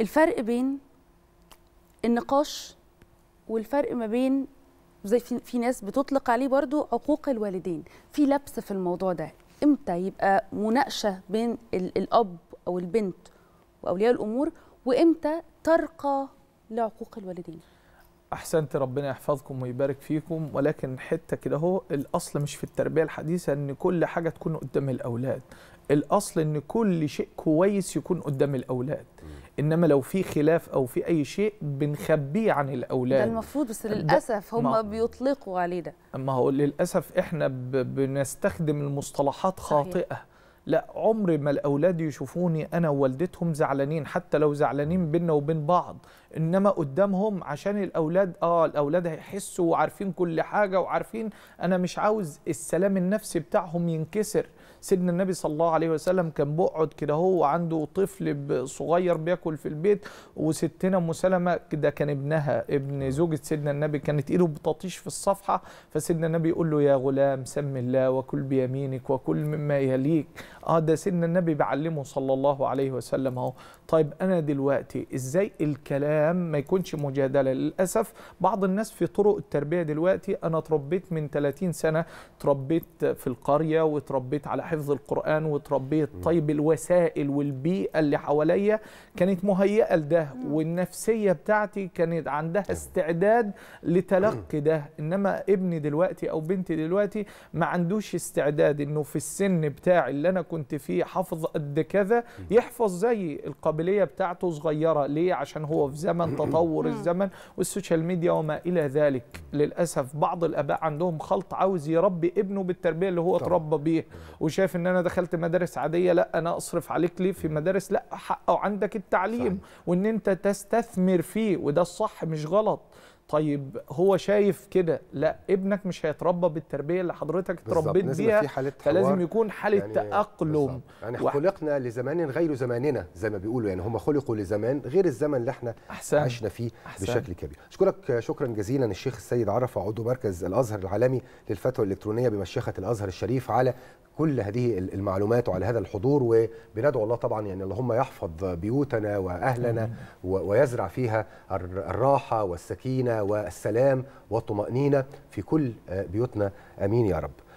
الفرق بين النقاش والفرق ما بين زي في, في ناس بتطلق عليه برضو عقوق الوالدين في لبس في الموضوع ده امتى يبقى مناقشه بين الاب او البنت واولياء الامور وامتى ترقى لعقوق الوالدين احسنت ربنا يحفظكم ويبارك فيكم ولكن حته كده اهو الاصل مش في التربيه الحديثه ان كل حاجه تكون قدام الاولاد الاصل ان كل شيء كويس يكون قدام الاولاد انما لو في خلاف او في اي شيء بنخبيه عن الاولاد ده المفروض بس للاسف هم بيطلقوا عليه ده ما هو للاسف احنا بنستخدم المصطلحات خاطئه صحيح. لا عمر ما الأولاد يشوفوني أنا ووالدتهم زعلانين حتى لو زعلانين بينا وبين بعض إنما قدامهم عشان الأولاد آه الأولاد هيحسوا وعارفين كل حاجة وعارفين أنا مش عاوز السلام النفسي بتاعهم ينكسر سيدنا النبي صلى الله عليه وسلم كان بيقعد كده هو عنده طفل صغير بياكل في البيت وستنا ام سلمه ده كان ابنها ابن زوجة سيدنا النبي كانت ايده بتطيش في الصفحه فسيدنا النبي يقول له يا غلام سم الله وكل بيمينك وكل مما يليك اه ده سيدنا النبي بعلمه صلى الله عليه وسلم اهو طيب انا دلوقتي ازاي الكلام ما يكونش مجادله للاسف بعض الناس في طرق التربيه دلوقتي انا اتربيت من 30 سنه اتربيت في القريه واتربيت على حفظ القران واتربيت طيب الوسائل والبيئه اللي حواليا كانت مهيئه لده والنفسيه بتاعتي كانت عندها استعداد لتلقي ده انما ابني دلوقتي او بنتي دلوقتي ما عندوش استعداد انه في السن بتاعي اللي انا كنت كنت فيه حافظ قد كذا يحفظ زي القابليه بتاعته صغيره ليه عشان هو في زمن تطور نعم. الزمن والسوشيال ميديا وما الى ذلك للاسف بعض الاباء عندهم خلط عاوز يربي ابنه بالتربيه اللي هو اتربى بيها وشايف ان انا دخلت مدارس عاديه لا انا اصرف عليك ليه في مدارس لا حقه عندك التعليم وان انت تستثمر فيه وده الصح مش غلط طيب هو شايف كده لا ابنك مش هيتربى بالتربيه اللي حضرتك اتربيت بيها في حالة فلازم يكون حاله يعني تاقلم يعني و... خلقنا لزمان غير زماننا زي ما بيقولوا يعني هم خلقوا لزمان غير الزمن اللي احنا أحسن. عشنا فيه أحسن. بشكل كبير اشكرك شكرا جزيلا الشيخ السيد عرفه عضو مركز الازهر العالمي للفتوى الالكترونيه بمشيخه الازهر الشريف على كل هذه المعلومات وعلى هذا الحضور وبندعو الله طبعا يعني اللهم يحفظ بيوتنا واهلنا ويزرع فيها الراحه والسكينه والسلام والطمانينه في كل آه، بيوتنا امين يا رب